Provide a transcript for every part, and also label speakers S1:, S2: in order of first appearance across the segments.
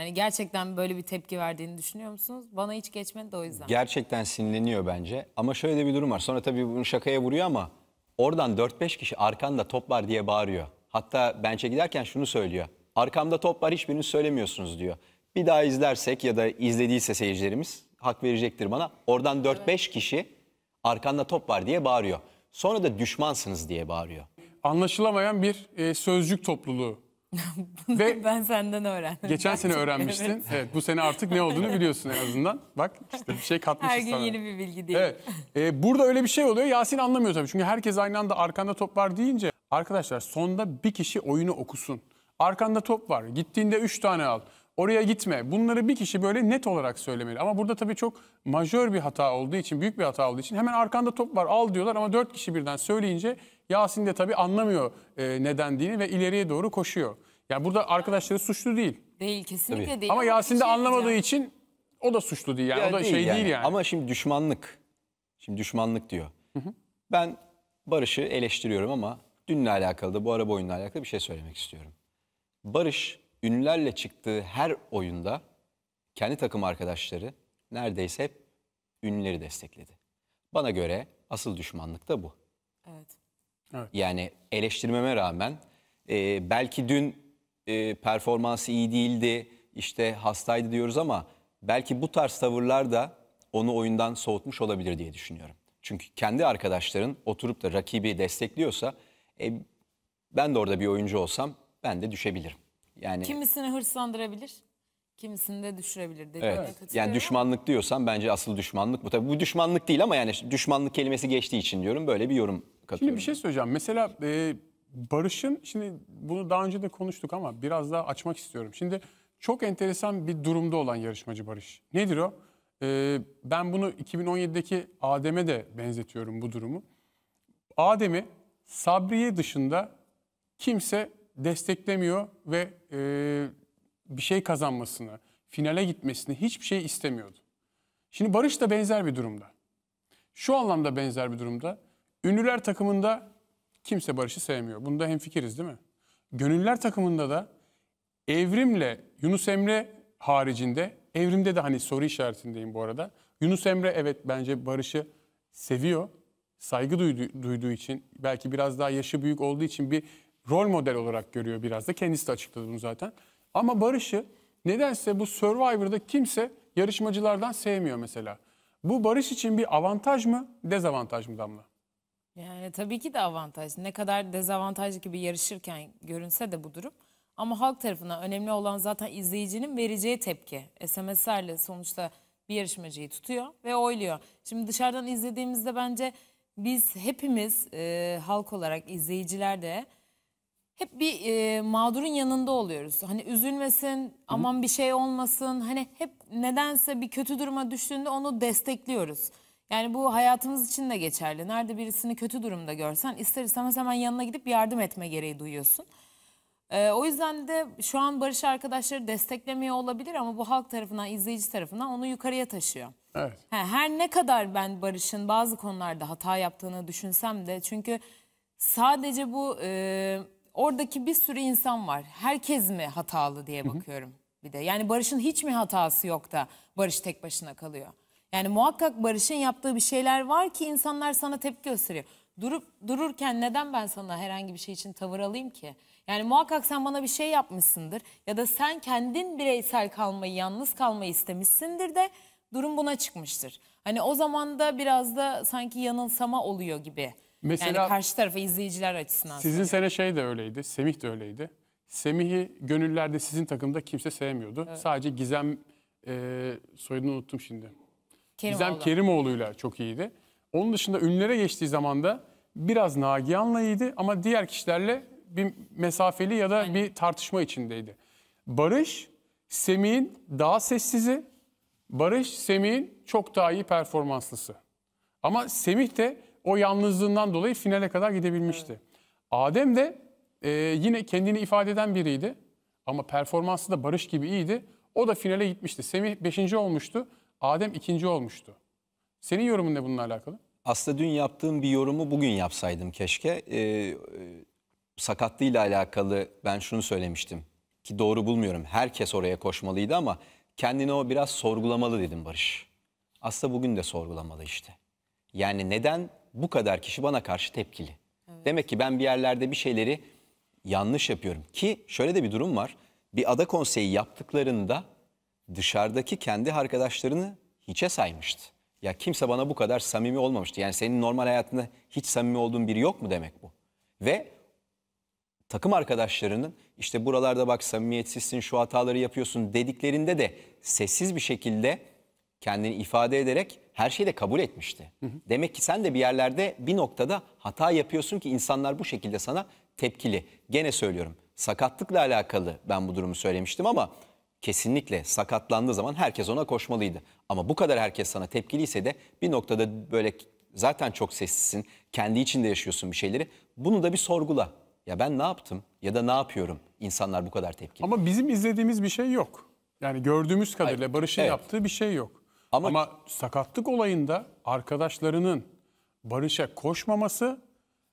S1: Yani gerçekten böyle bir tepki verdiğini düşünüyor musunuz? Bana hiç geçmedi de o yüzden.
S2: Gerçekten sinirleniyor bence. Ama şöyle de bir durum var. Sonra tabii bunu şakaya vuruyor ama oradan 4-5 kişi arkanda top var diye bağırıyor. Hatta bence giderken şunu söylüyor. Arkamda top var hiçbirini söylemiyorsunuz diyor. Bir daha izlersek ya da izlediyse seyircilerimiz hak verecektir bana. Oradan 4-5 kişi arkanda top var diye bağırıyor. Sonra da düşmansınız diye bağırıyor. Anlaşılamayan bir e, sözcük topluluğu
S1: bunu Ve ben senden öğrendim.
S2: Geçen sene
S3: öğrenmiştin. Evet. evet, bu sene artık ne olduğunu biliyorsun en azından. Bak işte bir şey katmışız Her gün sana. yeni bir
S1: bilgi değil. Evet.
S3: Ee, burada öyle bir şey oluyor. Yasin anlamıyor tabii. Çünkü herkes aynı anda arkanda top var deyince arkadaşlar sonda bir kişi oyunu okusun. Arkanda top var. Gittiğinde 3 tane al. Oraya gitme. Bunları bir kişi böyle net olarak söylemeli. Ama burada tabii çok majör bir hata olduğu için, büyük bir hata olduğu için hemen arkanda top var al diyorlar ama dört kişi birden söyleyince Yasin de tabii anlamıyor e, nedendiğini ve ileriye doğru koşuyor. Yani burada arkadaşları suçlu değil. Değil kesinlikle Tabii. değil. Ama Yasin de şey anlamadığı
S2: için o da suçlu değil yani. Ya o da değil şey yani. değil yani. Ama şimdi düşmanlık. Şimdi düşmanlık diyor. Hı hı. Ben Barış'ı eleştiriyorum ama dünle alakalı da bu araba oyunla alakalı bir şey söylemek istiyorum. Barış ünlülerle çıktığı her oyunda kendi takım arkadaşları neredeyse hep ünlüleri destekledi. Bana göre asıl düşmanlık da bu.
S1: Evet. evet.
S2: Yani eleştirmeme rağmen e, belki dün e, performansı iyi değildi, işte hastaydı diyoruz ama belki bu tarz tavırlar da onu oyundan soğutmuş olabilir diye düşünüyorum. Çünkü kendi arkadaşların oturup da rakibi destekliyorsa e, ben de orada bir oyuncu olsam ben de düşebilirim. Yani Kimisini
S1: hırslandırabilir, kimisini de düşürebilir. Dediğine evet.
S2: Yani düşmanlık diyorsan bence asıl düşmanlık bu. Tabii bu düşmanlık değil ama yani düşmanlık kelimesi geçtiği için diyorum böyle bir yorum katıyorum. Şimdi bir şey söyleyeceğim. Mesela e,
S3: Barış'ın şimdi bunu daha önce de konuştuk ama biraz daha açmak istiyorum. Şimdi çok enteresan bir durumda olan yarışmacı Barış. Nedir o? E, ben bunu 2017'deki Adem'e de benzetiyorum bu durumu. Adem'i Sabriye dışında kimse desteklemiyor ve e, bir şey kazanmasını, finale gitmesini hiçbir şey istemiyordu. Şimdi Barış da benzer bir durumda. Şu anlamda benzer bir durumda. Ünlüler takımında kimse Barış'ı sevmiyor. Bunda hemfikiriz değil mi? Gönüller takımında da Evrim'le Yunus Emre haricinde, Evrim'de de hani soru işaretindeyim bu arada. Yunus Emre evet bence Barış'ı seviyor. Saygı duyduğu, için, belki biraz daha yaşı büyük olduğu için bir rol model olarak görüyor biraz da. Kendisi de açıkladı bunu zaten. Ama Barış'ı nedense bu Survivor'da kimse yarışmacılardan sevmiyor mesela. Bu Barış için bir avantaj mı, dezavantaj mı Damla?
S1: Yani tabii ki de avantaj. Ne kadar dezavantaj gibi yarışırken görünse de bu durum. Ama halk tarafından önemli olan zaten izleyicinin vereceği tepki. SMS'lerle sonuçta bir yarışmacıyı tutuyor ve oyluyor. Şimdi dışarıdan izlediğimizde bence biz hepimiz e, halk olarak izleyiciler de hep bir e, mağdurun yanında oluyoruz. Hani üzülmesin, aman bir şey olmasın. Hani hep nedense bir kötü duruma düştüğünde onu destekliyoruz. Yani bu hayatımız için de geçerli. Nerede birisini kötü durumda görsen ister istemez hemen yanına gidip yardım etme gereği duyuyorsun. Ee, o yüzden de şu an Barış arkadaşları desteklemiyor olabilir ama bu halk tarafından, izleyici tarafından onu yukarıya taşıyor. Evet. her ne kadar ben Barış'ın bazı konularda hata yaptığını düşünsem de çünkü sadece bu... E, oradaki bir sürü insan var. Herkes mi hatalı diye bakıyorum hı hı. bir de. Yani Barış'ın hiç mi hatası yok da Barış tek başına kalıyor? Yani muhakkak Barış'ın yaptığı bir şeyler var ki insanlar sana tepki gösteriyor. Durup dururken neden ben sana herhangi bir şey için tavır alayım ki? Yani muhakkak sen bana bir şey yapmışsındır ya da sen kendin bireysel kalmayı, yalnız kalmayı istemişsindir de durum buna çıkmıştır. Hani o zaman da biraz da sanki yanılsama oluyor gibi. Mesela yani karşı tarafı izleyiciler açısından. Sizin
S3: sene şey de öyleydi. Semih de öyleydi. Semih'i gönüllerde sizin takımda kimse sevmiyordu. Evet. Sadece Gizem e, soyadını unuttum şimdi. Kerimoğlu. Gizem Kerimoğlu'yla çok iyiydi. Onun dışında ünlere geçtiği zaman da biraz Nagihan'la iyiydi ama diğer kişilerle bir mesafeli ya da Aynen. bir tartışma içindeydi. Barış, Semih'in daha sessizi, Barış, Semih'in çok daha iyi performanslısı. Ama Semih de o yalnızlığından dolayı finale kadar gidebilmişti. Evet. Adem de e, yine kendini ifade eden biriydi. Ama performansı da Barış gibi iyiydi. O da finale gitmişti. Semih 5. olmuştu. Adem 2. olmuştu. Senin yorumun ne bununla alakalı?
S2: Aslında dün yaptığım bir yorumu bugün yapsaydım keşke. Ee, sakatlığıyla alakalı ben şunu söylemiştim ki doğru bulmuyorum. Herkes oraya koşmalıydı ama kendini o biraz sorgulamalı dedim Barış. Aslında bugün de sorgulamalı işte. Yani neden bu kadar kişi bana karşı tepkili. Evet. Demek ki ben bir yerlerde bir şeyleri yanlış yapıyorum. Ki şöyle de bir durum var. Bir ada konseyi yaptıklarında dışarıdaki kendi arkadaşlarını hiçe saymıştı. Ya kimse bana bu kadar samimi olmamıştı. Yani senin normal hayatında hiç samimi olduğun biri yok mu demek bu? Ve takım arkadaşlarının işte buralarda bak samimiyetsizsin, şu hataları yapıyorsun dediklerinde de sessiz bir şekilde kendini ifade ederek her şeyi de kabul etmişti. Hı hı. Demek ki sen de bir yerlerde bir noktada hata yapıyorsun ki insanlar bu şekilde sana tepkili. Gene söylüyorum sakatlıkla alakalı ben bu durumu söylemiştim ama kesinlikle sakatlandığı zaman herkes ona koşmalıydı. Ama bu kadar herkes sana tepkiliyse de bir noktada böyle zaten çok sessizsin, kendi içinde yaşıyorsun bir şeyleri. Bunu da bir sorgula. Ya ben ne yaptım ya da ne yapıyorum? İnsanlar bu kadar tepkili. Ama
S3: bizim izlediğimiz bir şey yok. Yani gördüğümüz kadarıyla Barış'ın evet. yaptığı bir şey yok. Ama, Ama sakatlık olayında arkadaşlarının Barış'a koşmaması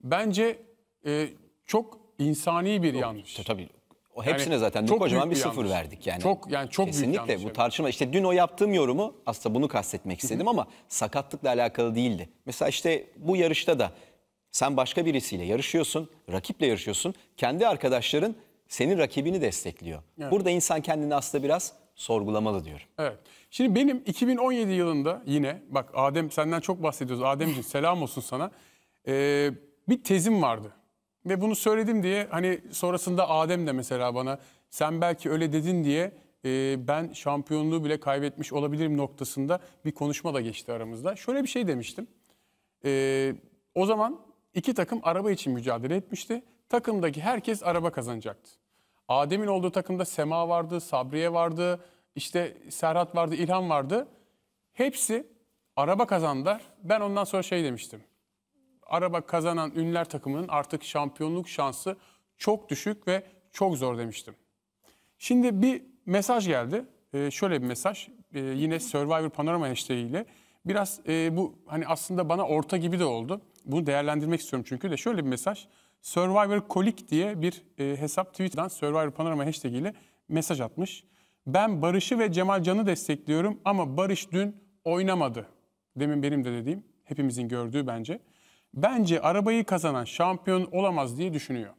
S3: bence e, çok insani bir yanlış. Tabii
S2: o hepsine yani zaten çok kocaman bir, bir yanlış. sıfır verdik yani. Çok yani çok Kesinlikle büyük bu tartışma işte dün o yaptığım yorumu aslında bunu kastetmek istedim ama sakatlıkla alakalı değildi. Mesela işte bu yarışta da sen başka birisiyle yarışıyorsun, rakiple yarışıyorsun. Kendi arkadaşların senin rakibini destekliyor. Evet. Burada insan kendini aslında biraz sorgulamalı diyorum. Evet. Şimdi benim 2017 yılında yine bak Adem senden çok
S3: bahsediyoruz. Ademciğim selam olsun sana. Ee, bir tezim vardı. Ve bunu söyledim diye hani sonrasında Adem de mesela bana sen belki öyle dedin diye e, ben şampiyonluğu bile kaybetmiş olabilirim noktasında bir konuşma da geçti aramızda. Şöyle bir şey demiştim. E, o zaman iki takım araba için mücadele etmişti. Takımdaki herkes araba kazanacaktı. Adem'in olduğu takımda Sema vardı, Sabriye vardı, işte Serhat vardı, İlhan vardı. Hepsi araba kazandılar. Ben ondan sonra şey demiştim. Araba kazanan ünler takımının artık şampiyonluk şansı çok düşük ve çok zor demiştim. Şimdi bir mesaj geldi. Ee, şöyle bir mesaj. Ee, yine Survivor Panorama hashtag Biraz e, bu hani aslında bana orta gibi de oldu. Bunu değerlendirmek istiyorum çünkü de şöyle bir mesaj. Survivor Kolik diye bir e, hesap Twitter'dan Survivor Panorama hashtag ile mesaj atmış. Ben Barış'ı ve Cemal Can'ı destekliyorum ama Barış dün oynamadı. Demin benim de dediğim, hepimizin gördüğü bence. Bence arabayı kazanan şampiyon olamaz diye düşünüyor.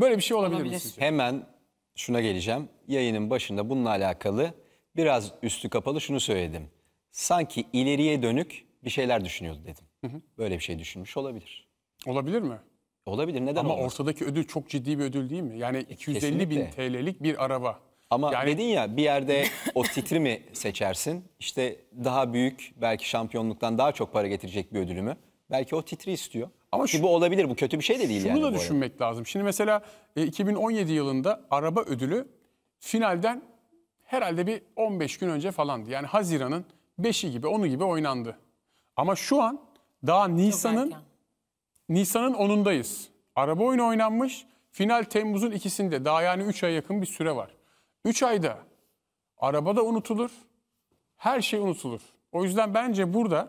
S2: Böyle bir şey olabilir, olabilir. mi sizce? Hemen şuna geleceğim. Yayının başında bununla alakalı biraz üstü kapalı şunu söyledim. Sanki ileriye dönük bir şeyler düşünüyordu dedim. Hı hı. Böyle bir şey düşünmüş olabilir. Olabilir mi? Olabilir. Neden Ama olmaz?
S3: ortadaki ödül çok ciddi bir ödül değil mi? Yani 250 e, bin
S2: TL'lik bir araba. Ama yani... dedin ya bir yerde o titri mi seçersin? İşte daha büyük belki şampiyonluktan daha çok para getirecek bir ödülü mü? Belki o titri istiyor. Ama şu, bu olabilir. Bu kötü bir şey de değil şunu yani. Şunu da düşünmek arada.
S3: lazım. Şimdi mesela 2017 e, yılında araba ödülü finalden herhalde bir 15 gün önce falandı. Yani Haziran'ın 5'i gibi 10'u gibi oynandı. Ama şu an daha Nisan'ın Nisan'ın 10'undayız. Araba oyunu oynanmış. Final Temmuz'un ikisinde. Daha yani 3 ay yakın bir süre var. 3 ayda araba da unutulur. Her şey unutulur. O yüzden bence burada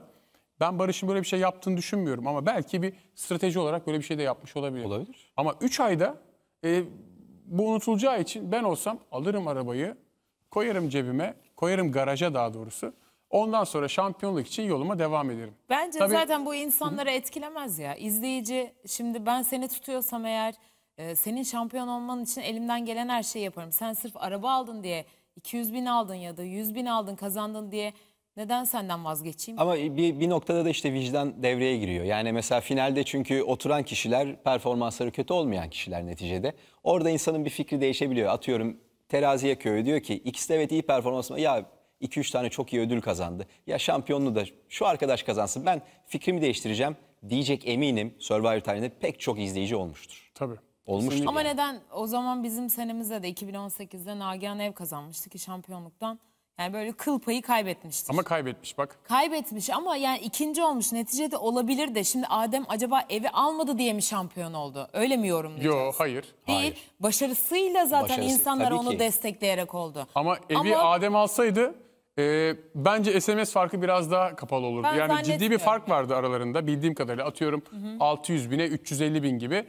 S3: ben Barış'ın böyle bir şey yaptığını düşünmüyorum ama belki bir strateji olarak böyle bir şey de yapmış olabilir. Olabilir. Ama 3 ayda e, bu unutulacağı için ben olsam alırım arabayı, koyarım cebime, koyarım garaja daha doğrusu. Ondan sonra şampiyonluk için yoluma devam ederim.
S1: Bence Tabii, zaten bu insanları etkilemez ya. İzleyici şimdi ben seni tutuyorsam eğer e, senin şampiyon olman için elimden gelen her şeyi yaparım. Sen sırf araba aldın diye 200 bin aldın ya da 100 bin aldın kazandın diye neden senden vazgeçeyim?
S2: Ama bir, bir noktada da işte vicdan devreye giriyor. Yani mesela finalde çünkü oturan kişiler performansları kötü olmayan kişiler neticede. Orada insanın bir fikri değişebiliyor. Atıyorum teraziye köyü diyor ki ikisi de evet iyi performans ya 2-3 tane çok iyi ödül kazandı. Ya şampiyonluğu da şu arkadaş kazansın ben fikrimi değiştireceğim diyecek eminim Survivor tarihinde pek çok izleyici olmuştur. Tabii. Olmuştur. Ama
S1: yani. neden o zaman bizim senemizde de 2018'de Nagihan Ev kazanmıştı ki şampiyonluktan. Yani böyle kıl payı kaybetmiştir. Ama
S3: kaybetmiş bak.
S1: Kaybetmiş ama yani ikinci olmuş. Neticede olabilir de şimdi Adem acaba evi almadı diye mi şampiyon oldu?
S3: Öyle mi yorumlayacağız? Yok hayır. Değil. Hayır.
S1: Başarısıyla zaten Başarısı, insanlar onu ki. destekleyerek oldu.
S3: Ama evi ama... Adem alsaydı ee, bence SMS farkı biraz daha kapalı olurdu. Ben yani ciddi bir fark vardı aralarında bildiğim kadarıyla. Atıyorum hı hı. 600 bine 350 bin gibi.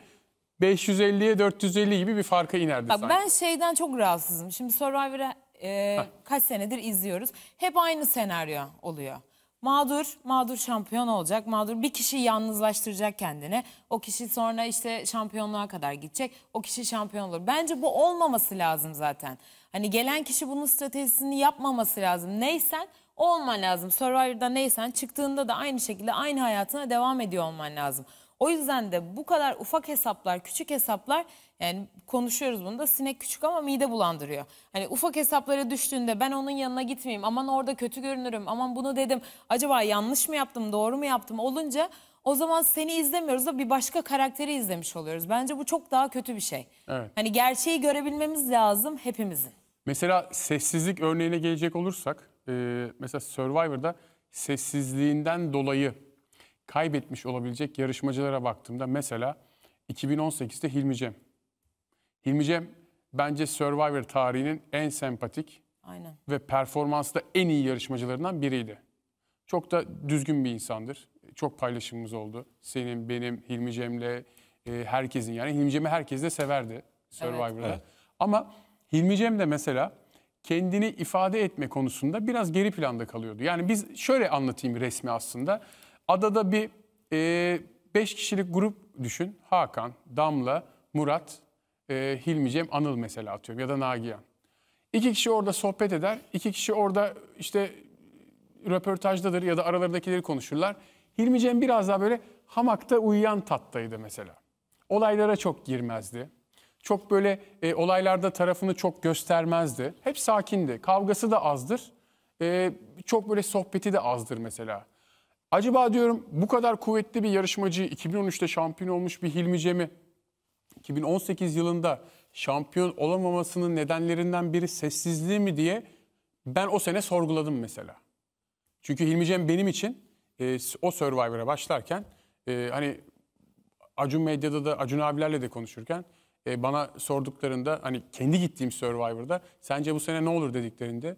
S3: 550'ye 450 gibi bir farka inerdi Bak, sanki. Ben
S1: şeyden çok rahatsızım. Şimdi Survivor'ı e, kaç senedir izliyoruz. Hep aynı senaryo oluyor. Mağdur, mağdur şampiyon olacak. Mağdur bir kişi yalnızlaştıracak kendini. O kişi sonra işte şampiyonluğa kadar gidecek. O kişi şampiyon olur. Bence bu olmaması lazım zaten. Hani gelen kişi bunun stratejisini yapmaması lazım. Neysen olman lazım. Survivor'da neysen çıktığında da aynı şekilde aynı hayatına devam ediyor olman lazım. O yüzden de bu kadar ufak hesaplar, küçük hesaplar yani konuşuyoruz bunu da sinek küçük ama mide bulandırıyor. Hani ufak hesaplara düştüğünde ben onun yanına gitmeyeyim aman orada kötü görünürüm aman bunu dedim acaba yanlış mı yaptım doğru mu yaptım olunca o zaman seni izlemiyoruz da bir başka karakteri izlemiş oluyoruz. Bence bu çok daha kötü bir şey. Evet. Hani gerçeği görebilmemiz lazım hepimizin.
S3: Mesela sessizlik örneğine gelecek olursak, e, mesela Survivor'da sessizliğinden dolayı kaybetmiş olabilecek yarışmacılara baktığımda mesela 2018'de Hilmi Cem. Hilmi Cem bence Survivor tarihinin en sempatik Aynen. ve performansta en iyi yarışmacılarından biriydi. Çok da düzgün bir insandır. Çok paylaşımımız oldu. Senin, benim, Hilmi Cem'le, e, herkesin yani. Hilmi Cem'i herkes de severdi Survivor'da. Evet, evet. Ama Hilmi Cem de mesela kendini ifade etme konusunda biraz geri planda kalıyordu. Yani biz şöyle anlatayım resmi aslında. Adada bir 5 e, beş kişilik grup düşün. Hakan, Damla, Murat, e, Hilmi Cem, Anıl mesela atıyorum ya da Nagihan. İki kişi orada sohbet eder. iki kişi orada işte röportajdadır ya da aralarındakileri konuşurlar. Hilmi Cem biraz daha böyle hamakta uyuyan tattaydı mesela. Olaylara çok girmezdi çok böyle e, olaylarda tarafını çok göstermezdi. Hep sakindi. Kavgası da azdır. E, çok böyle sohbeti de azdır mesela. Acaba diyorum bu kadar kuvvetli bir yarışmacı 2013'te şampiyon olmuş bir Hilmi Cem'i 2018 yılında şampiyon olamamasının nedenlerinden biri sessizliği mi diye ben o sene sorguladım mesela. Çünkü Hilmi Cem benim için e, o Survivor'a başlarken e, hani Acun Medya'da da Acun abilerle de konuşurken e, bana sorduklarında hani kendi gittiğim Survivor'da sence bu sene ne olur dediklerinde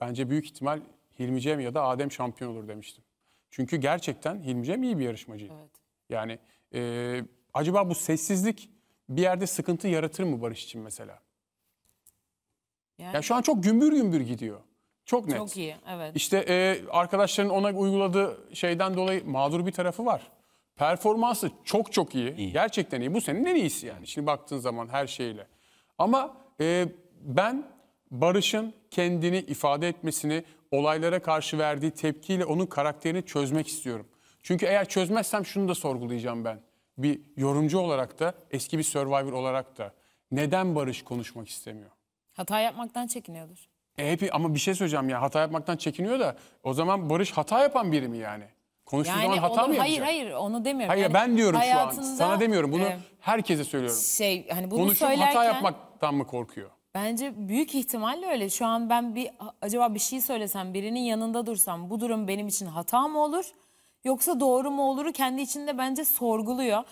S3: bence büyük ihtimal Hilmi Cem ya da Adem şampiyon olur demiştim. Çünkü gerçekten Hilmi Cem iyi bir yarışmacıydı. Evet. Yani e, acaba bu sessizlik bir yerde sıkıntı yaratır mı Barış için mesela? Yani... Ya şu an çok gümbür gümbür gidiyor. Çok net. Çok iyi, evet. İşte e, arkadaşların ona uyguladığı şeyden dolayı mağdur bir tarafı var. Performansı çok çok iyi. iyi. Gerçekten iyi. Bu senin en iyisi yani. Şimdi baktığın zaman her şeyle. Ama e, ben Barış'ın kendini ifade etmesini, olaylara karşı verdiği tepkiyle onun karakterini çözmek istiyorum. Çünkü eğer çözmezsem şunu da sorgulayacağım ben. Bir yorumcu olarak da, eski bir Survivor olarak da. Neden Barış konuşmak istemiyor?
S1: Hata yapmaktan çekiniyordur.
S3: E, ama bir şey söyleyeceğim ya hata yapmaktan çekiniyor da o zaman Barış hata yapan biri mi yani? Konuştuğun yani hata mı hayır hayır
S1: onu demiyorum. Hayır yani ben diyorum şu an. Sana demiyorum bunu e,
S3: herkese söylüyorum.
S1: Şey hani bunu Konuşup söylerken hata
S3: yapmaktan mı korkuyor?
S1: Bence büyük ihtimalle öyle. Şu an ben bir acaba bir şey söylesem, birinin yanında dursam bu durum benim için hata mı olur? Yoksa doğru mu olur? kendi içinde bence sorguluyor.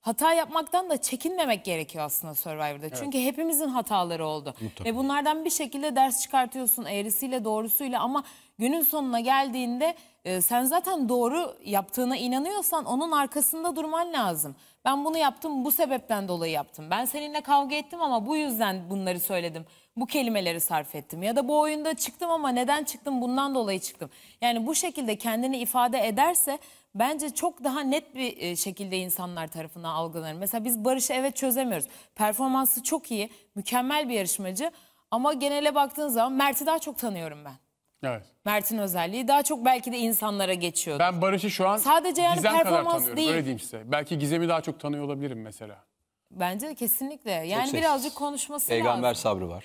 S1: Hata yapmaktan da çekinmemek gerekiyor aslında Survivor'da. Evet. Çünkü hepimizin hataları oldu. Mutlaka. Ve bunlardan bir şekilde ders çıkartıyorsun eğrisiyle doğrusuyla ama günün sonuna geldiğinde ee, sen zaten doğru yaptığına inanıyorsan onun arkasında durman lazım. Ben bunu yaptım bu sebepten dolayı yaptım. Ben seninle kavga ettim ama bu yüzden bunları söyledim. Bu kelimeleri sarf ettim. Ya da bu oyunda çıktım ama neden çıktım bundan dolayı çıktım. Yani bu şekilde kendini ifade ederse bence çok daha net bir e, şekilde insanlar tarafından algılanır. Mesela biz Barış'ı evet çözemiyoruz. Performansı çok iyi, mükemmel bir yarışmacı. Ama genele baktığın zaman Mert'i daha çok tanıyorum ben. Evet. Mert'in özelliği daha çok belki de insanlara geçiyordu.
S3: Ben Barış'ı şu
S1: an Sadece yani Gizem performans tanıyorum. değil. Öyle diyeyim
S3: size. Belki Gizem'i daha çok tanıyor olabilirim mesela.
S1: Bence kesinlikle. Yani birazcık konuşması Peygamber
S2: lazım. sabrı var.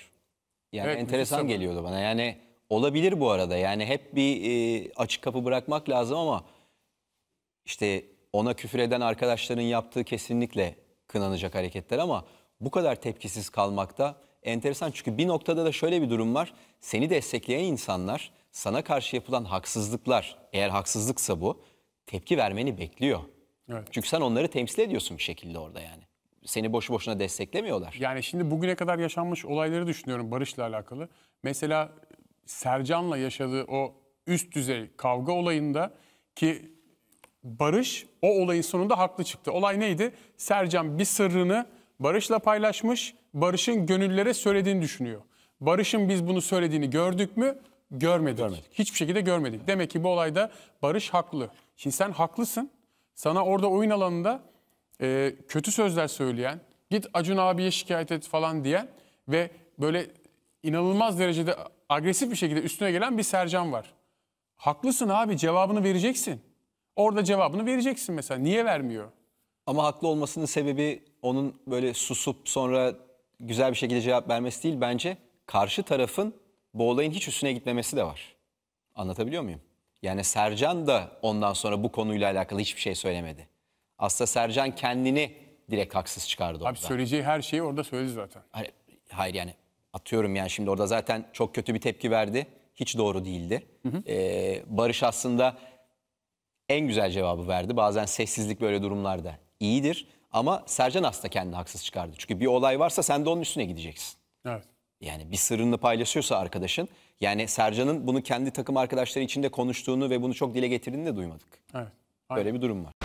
S2: Yani Evet, enteresan geliyordu bana. Yani olabilir bu arada. Yani hep bir e, açık kapı bırakmak lazım ama işte ona küfür eden arkadaşların yaptığı kesinlikle kınanacak hareketler ama bu kadar tepkisiz kalmakta enteresan çünkü bir noktada da şöyle bir durum var. Seni destekleyen insanlar sana karşı yapılan haksızlıklar eğer haksızlıksa bu tepki vermeni bekliyor. Evet. Çünkü sen onları temsil ediyorsun bir şekilde orada yani. Seni boşu
S3: boşuna desteklemiyorlar. Yani şimdi bugüne kadar yaşanmış olayları düşünüyorum Barış'la alakalı. Mesela Sercan'la yaşadığı o üst düzey kavga olayında ki Barış o olayın sonunda haklı çıktı. Olay neydi? Sercan bir sırrını Barış'la paylaşmış, Barış'ın gönüllere söylediğini düşünüyor. Barış'ın biz bunu söylediğini gördük mü? Görmedik. görmedik. Hiçbir şekilde görmedik. Demek ki bu olayda Barış haklı. Şimdi sen haklısın. Sana orada oyun alanında e, kötü sözler söyleyen, git Acun abiye şikayet et falan diyen ve böyle inanılmaz derecede agresif bir şekilde üstüne gelen bir Sercan var. Haklısın abi cevabını vereceksin.
S2: Orada cevabını vereceksin mesela. Niye vermiyor? Ama haklı olmasının sebebi onun böyle susup sonra güzel bir şekilde cevap vermesi değil bence karşı tarafın bu olayın hiç üstüne gitmemesi de var. Anlatabiliyor muyum? Yani Sercan da ondan sonra bu konuyla alakalı hiçbir şey söylemedi. Aslında Sercan kendini direkt haksız çıkardı orada. Abi söyleyeceği
S3: her şeyi orada söyledi zaten.
S2: Hayır, hayır yani atıyorum yani şimdi orada zaten çok kötü bir tepki verdi. Hiç doğru değildi. Hı hı. Ee, Barış aslında en güzel cevabı verdi. Bazen sessizlik böyle durumlarda iyidir. Ama Sercan As'ta kendi haksız çıkardı. Çünkü bir olay varsa sen de onun üstüne gideceksin. Evet. Yani bir sırrını paylaşıyorsa arkadaşın. Yani Sercan'ın bunu kendi takım arkadaşları içinde konuştuğunu ve bunu çok dile getirdiğini de duymadık. Evet. Aynen. Böyle bir durum var.